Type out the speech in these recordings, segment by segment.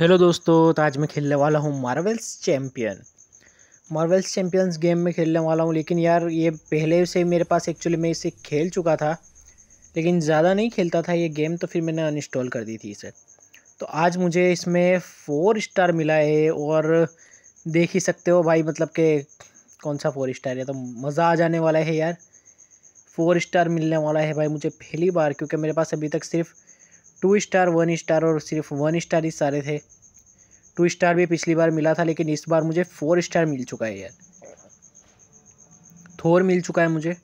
Hello दोस्तों तो आज मैं खेलने वाला हूँ Marvel's champion Marvel's champions game में खेलने वाला हूँ लेकिन यार ये पहले से मेरे पास एक्चुअली मैं इसे खेल चुका था लेकिन ज़्यादा नहीं खेलता था ये गेम तो फिर मैंने अनइंस्टॉल कर दी थी इसे तो आज मुझे इसमें फ़ोर स्टार मिला है और देख ही सकते हो भाई मतलब के कौन सा फ़ोर स्टार है तो मज़ा आ जाने वाला है यार फ़ोर स्टार मिलने वाला है भाई मुझे पहली बार क्योंकि मेरे पास अभी तक सिर्फ़ टू स्टार वन स्टार और सिर्फ वन स्टार ही सारे थे टू स्टार भी पिछली बार मिला था लेकिन इस बार मुझे फोर स्टार मिल चुका है यार थोर मिल चुका है मुझे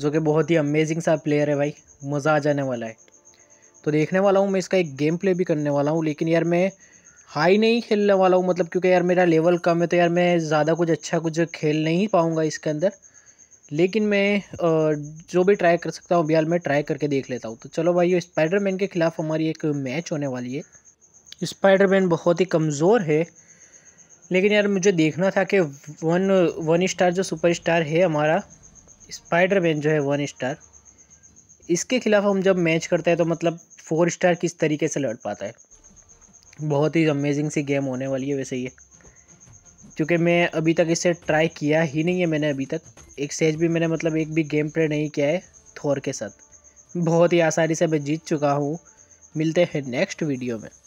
जो कि बहुत ही अमेजिंग सा प्लेयर है भाई मज़ा आ जाने वाला है तो देखने वाला हूँ मैं इसका एक गेम प्ले भी करने वाला हूँ लेकिन यार मैं हाई नहीं खेलने वाला हूँ मतलब क्योंकि यार मेरा लेवल कम है तो यार मैं ज़्यादा कुछ अच्छा कुछ खेल नहीं पाऊँगा इसके अंदर लेकिन मैं जो भी ट्राई कर सकता हूँ बिहार में ट्राई करके देख लेता हूँ तो चलो भाई स्पाइडरमैन के ख़िलाफ़ हमारी एक मैच होने वाली है स्पाइडरमैन बहुत ही कमज़ोर है लेकिन यार मुझे देखना था कि वन वन स्टार जो सुपर स्टार है हमारा स्पाइडरमैन जो है वन स्टार इसके खिलाफ हम जब मैच करते हैं तो मतलब फोर स्टार किस तरीके से लड़ पाता है बहुत ही अमेजिंग सी गेम होने वाली है वैसे है। क्योंकि मैं अभी तक इसे ट्राई किया ही नहीं है मैंने अभी तक एक सेज भी मैंने मतलब एक भी गेम प्ले नहीं किया है थोर के साथ बहुत ही आसानी से मैं जीत चुका हूँ मिलते हैं नेक्स्ट वीडियो में